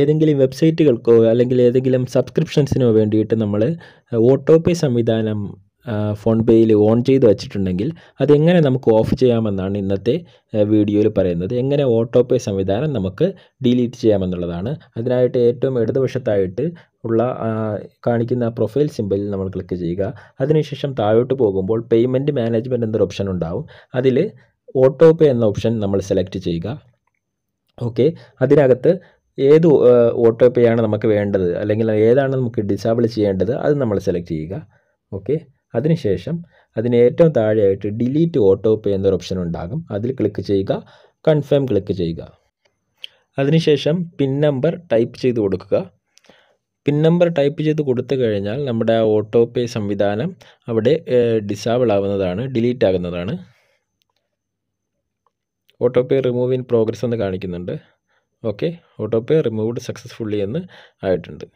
ഏതെങ്കിലും വെബ്സൈറ്റുകൾക്കോ അല്ലെങ്കിൽ ഏതെങ്കിലും സബ്സ്ക്രിപ്ഷൻസിനോ വേണ്ടിയിട്ട് നമ്മൾ ഓട്ടോ പേ സംവിധാനം ഫോൺ പേയിൽ ഓൺ ചെയ്ത് വെച്ചിട്ടുണ്ടെങ്കിൽ അതെങ്ങനെ നമുക്ക് ഓഫ് ചെയ്യാമെന്നാണ് ഇന്നത്തെ വീഡിയോയിൽ പറയുന്നത് എങ്ങനെ ഓട്ടോ പേ സംവിധാനം നമുക്ക് ഡിലീറ്റ് ചെയ്യാമെന്നുള്ളതാണ് അതിനായിട്ട് ഏറ്റവും ഇടതുവശത്തായിട്ട് ഉള്ള കാണിക്കുന്ന പ്രൊഫൈൽ സിമ്പിളിൽ നമ്മൾ ക്ലിക്ക് ചെയ്യുക അതിനുശേഷം താഴോട്ട് പോകുമ്പോൾ പേയ്മെൻറ്റ് മാനേജ്മെൻ്റ് എന്നൊരു ഓപ്ഷൻ ഉണ്ടാവും അതിൽ ഓട്ടോ പേ എന്ന ഓപ്ഷൻ നമ്മൾ സെലക്ട് ചെയ്യുക ഓക്കെ അതിനകത്ത് ഏത് ഓട്ടോ പേ ആണ് നമുക്ക് വേണ്ടത് അല്ലെങ്കിൽ ഏതാണ് നമുക്ക് ഡിസേബിൾ ചെയ്യേണ്ടത് അത് നമ്മൾ സെലക്ട് ചെയ്യുക ഓക്കെ അതിനുശേഷം അതിന് ഏറ്റവും താഴെയായിട്ട് ഡിലീറ്റ് ഓട്ടോ പേ എന്നൊരു ഓപ്ഷൻ ഉണ്ടാകും അതിൽ ക്ലിക്ക് ചെയ്യുക കൺഫേം ക്ലിക്ക് ചെയ്യുക അതിനുശേഷം പിൻ നമ്പർ ടൈപ്പ് ചെയ്ത് കൊടുക്കുക പിൻ നമ്പർ ടൈപ്പ് ചെയ്ത് കൊടുത്തു കഴിഞ്ഞാൽ നമ്മുടെ ആ ഓട്ടോ പേ സംവിധാനം അവിടെ ഡിസേബിൾ ആവുന്നതാണ് ഡിലീറ്റ് ആകുന്നതാണ് auto pay remove in progress എന്ന് കാണിക്കുന്നുണ്ട് okay auto pay removed successfully എന്ന് ആയിട്ടുണ്ട്